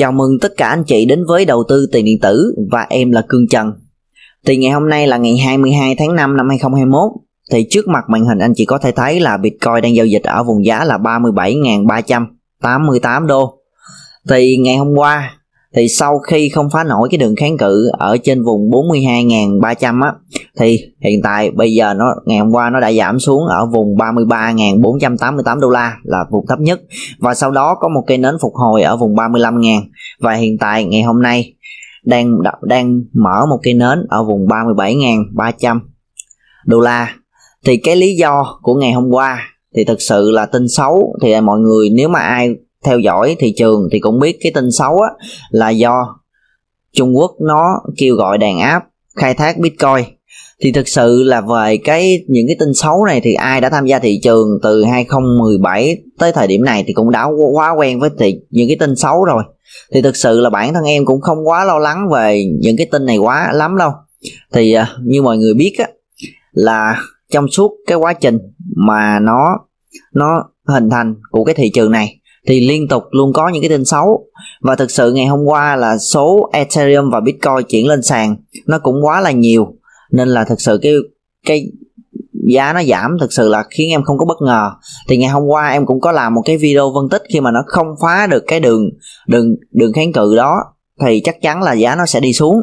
Chào mừng tất cả anh chị đến với đầu tư tiền điện tử và em là Cương Trần. Thì ngày hôm nay là ngày 22 tháng 5 năm 2021. Thì trước mặt màn hình anh chị có thể thấy là Bitcoin đang giao dịch ở vùng giá là 37.388 đô. Thì ngày hôm qua thì sau khi không phá nổi cái đường kháng cự ở trên vùng 42.300 á thì hiện tại bây giờ nó ngày hôm qua nó đã giảm xuống ở vùng 33.488 đô la là vùng thấp nhất và sau đó có một cây nến phục hồi ở vùng 35.000 và hiện tại ngày hôm nay đang đang mở một cây nến ở vùng 37.300 đô la thì cái lý do của ngày hôm qua thì thực sự là tin xấu thì mọi người nếu mà ai theo dõi thị trường thì cũng biết cái tin xấu á là do Trung Quốc nó kêu gọi đàn áp khai thác Bitcoin thì thực sự là về cái những cái tin xấu này thì ai đã tham gia thị trường từ 2017 tới thời điểm này thì cũng đã quá quen với thị, những cái tin xấu rồi thì thực sự là bản thân em cũng không quá lo lắng về những cái tin này quá lắm đâu thì à, như mọi người biết á là trong suốt cái quá trình mà nó nó hình thành của cái thị trường này thì liên tục luôn có những cái tin xấu và thực sự ngày hôm qua là số Ethereum và Bitcoin chuyển lên sàn nó cũng quá là nhiều nên là thực sự cái cái giá nó giảm thực sự là khiến em không có bất ngờ thì ngày hôm qua em cũng có làm một cái video phân tích khi mà nó không phá được cái đường đường đường kháng cự đó thì chắc chắn là giá nó sẽ đi xuống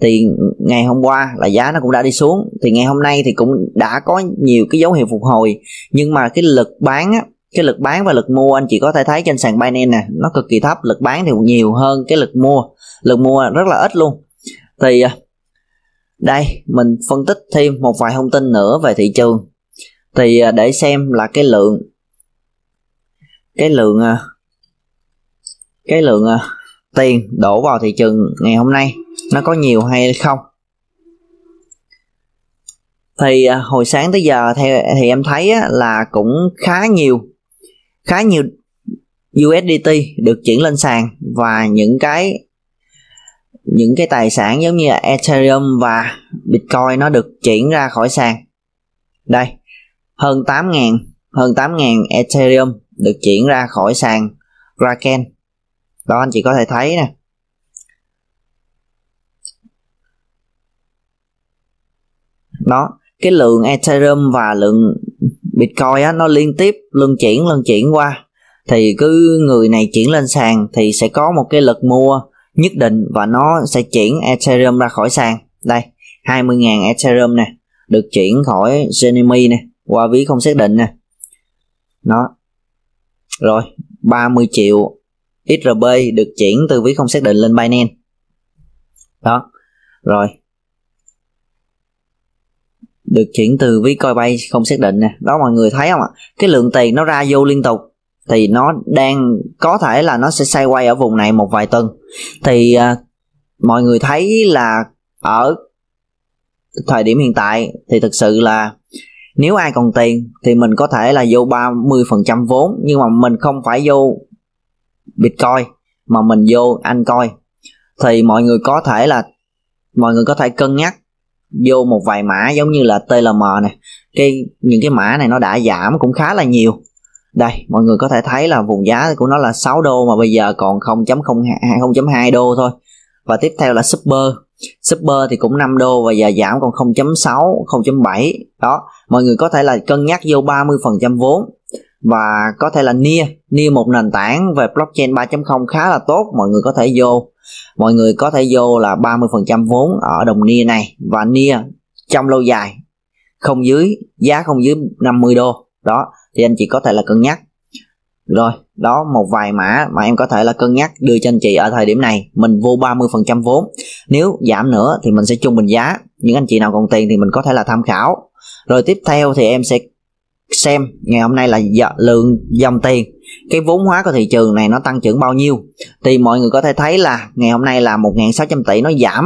thì ngày hôm qua là giá nó cũng đã đi xuống thì ngày hôm nay thì cũng đã có nhiều cái dấu hiệu phục hồi nhưng mà cái lực bán á, cái lực bán và lực mua anh chị có thể thấy trên sàn Binance nè nó cực kỳ thấp lực bán thì nhiều hơn cái lực mua lực mua rất là ít luôn thì à, đây mình phân tích thêm một vài thông tin nữa về thị trường thì à, để xem là cái lượng cái lượng à, cái lượng tiền đổ vào thị trường ngày hôm nay nó có nhiều hay không thì hồi sáng tới giờ theo thì em thấy là cũng khá nhiều khá nhiều USDT được chuyển lên sàn và những cái những cái tài sản giống như là Ethereum và Bitcoin nó được chuyển ra khỏi sàn. Đây, hơn 8.000 hơn 8.000 Ethereum được chuyển ra khỏi sàn Kraken. Đó anh chị có thể thấy nè. Đó, cái lượng Ethereum và lượng Bitcoin á, nó liên tiếp luân chuyển luân chuyển qua thì cứ người này chuyển lên sàn thì sẽ có một cái lực mua nhất định và nó sẽ chuyển Ethereum ra khỏi sàn. Đây, 20.000 Ethereum nè, được chuyển khỏi Genemi nè, qua ví không xác định nè. Nó. Rồi, 30 triệu XRP được chuyển từ ví không xác định lên Binance. Đó. Rồi, được chuyển từ ví coi bay không xác định nè đó mọi người thấy không ạ cái lượng tiền nó ra vô liên tục thì nó đang có thể là nó sẽ xoay quay ở vùng này một vài tuần thì à, mọi người thấy là ở thời điểm hiện tại thì thực sự là nếu ai còn tiền thì mình có thể là vô 30% vốn nhưng mà mình không phải vô Bitcoin mà mình vô anh coi thì mọi người có thể là mọi người có thể cân nhắc vô một vài mã giống như là TLM này cái những cái mã này nó đã giảm cũng khá là nhiều đây mọi người có thể thấy là vùng giá của nó là 6 đô mà bây giờ còn 0.02 đô thôi và tiếp theo là super super thì cũng 5 đô và giờ giảm còn 0.6 0.7 đó mọi người có thể là cân nhắc vô 30 phần trăm vốn và có thể là Nia Nia một nền tảng về blockchain 3.0 khá là tốt mọi người có thể vô mọi người có thể vô là 30% vốn ở đồng Nia này và Nia trong lâu dài không dưới giá không dưới 50 đô đó thì anh chị có thể là cân nhắc rồi đó một vài mã mà em có thể là cân nhắc đưa cho anh chị ở thời điểm này mình vô 30% vốn nếu giảm nữa thì mình sẽ chung bình giá những anh chị nào còn tiền thì mình có thể là tham khảo rồi tiếp theo thì em sẽ xem ngày hôm nay là lượng dòng tiền cái vốn hóa của thị trường này nó tăng trưởng bao nhiêu thì mọi người có thể thấy là ngày hôm nay là 1.600 tỷ nó giảm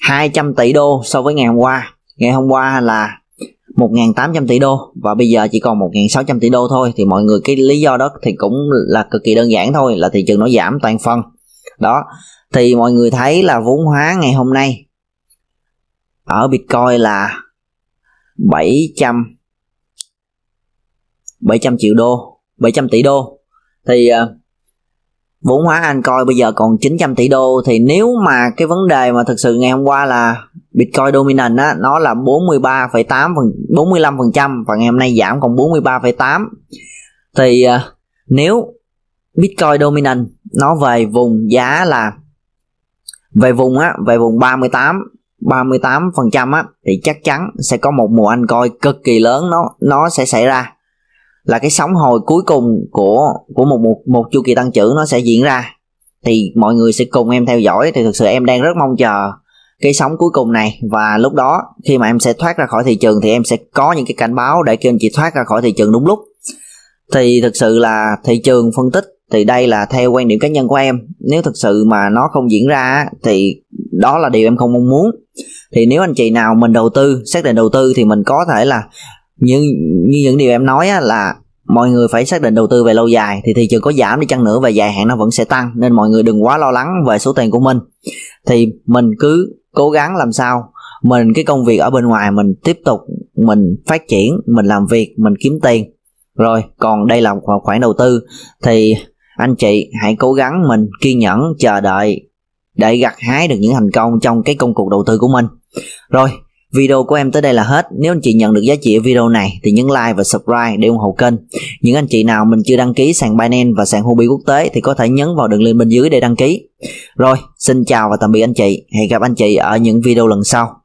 200 tỷ đô so với ngày hôm qua ngày hôm qua là 1.800 tỷ đô và bây giờ chỉ còn 1.600 tỷ đô thôi thì mọi người cái lý do đó thì cũng là cực kỳ đơn giản thôi là thị trường nó giảm toàn phần đó thì mọi người thấy là vốn hóa ngày hôm nay ở Bitcoin là 700 700 triệu đô 700 tỷ đô thì ờ, vốn hóa anh coi bây giờ còn 900 tỷ đô thì nếu mà cái vấn đề mà thực sự ngày hôm qua là Bitcoin dominant á nó là 43,8 phần, 45% và ngày hôm nay giảm còn 43,8 thì ờ, nếu Bitcoin dominant nó về vùng giá là về vùng á về vùng 38 38% phần trăm á thì chắc chắn sẽ có một mùa anh coi cực kỳ lớn nó nó sẽ xảy ra là cái sóng hồi cuối cùng của của một một một chu kỳ tăng trưởng nó sẽ diễn ra thì mọi người sẽ cùng em theo dõi thì thực sự em đang rất mong chờ cái sóng cuối cùng này và lúc đó khi mà em sẽ thoát ra khỏi thị trường thì em sẽ có những cái cảnh báo để kêu anh chị thoát ra khỏi thị trường đúng lúc thì thực sự là thị trường phân tích thì đây là theo quan điểm cá nhân của em nếu thực sự mà nó không diễn ra thì đó là điều em không mong muốn thì nếu anh chị nào mình đầu tư xác định đầu tư thì mình có thể là như như những điều em nói á, là mọi người phải xác định đầu tư về lâu dài thì thị trường có giảm đi chăng nữa và dài hạn nó vẫn sẽ tăng nên mọi người đừng quá lo lắng về số tiền của mình thì mình cứ cố gắng làm sao mình cái công việc ở bên ngoài mình tiếp tục mình phát triển mình làm việc mình kiếm tiền rồi còn đây là khoản đầu tư thì anh chị hãy cố gắng mình kiên nhẫn chờ đợi để gặt hái được những thành công trong cái công cuộc đầu tư của mình rồi Video của em tới đây là hết. Nếu anh chị nhận được giá trị ở video này thì nhấn like và subscribe để ủng hộ kênh. Những anh chị nào mình chưa đăng ký sàn Binance và sàn Huobi quốc tế thì có thể nhấn vào đường link bên dưới để đăng ký. Rồi, xin chào và tạm biệt anh chị. Hẹn gặp anh chị ở những video lần sau.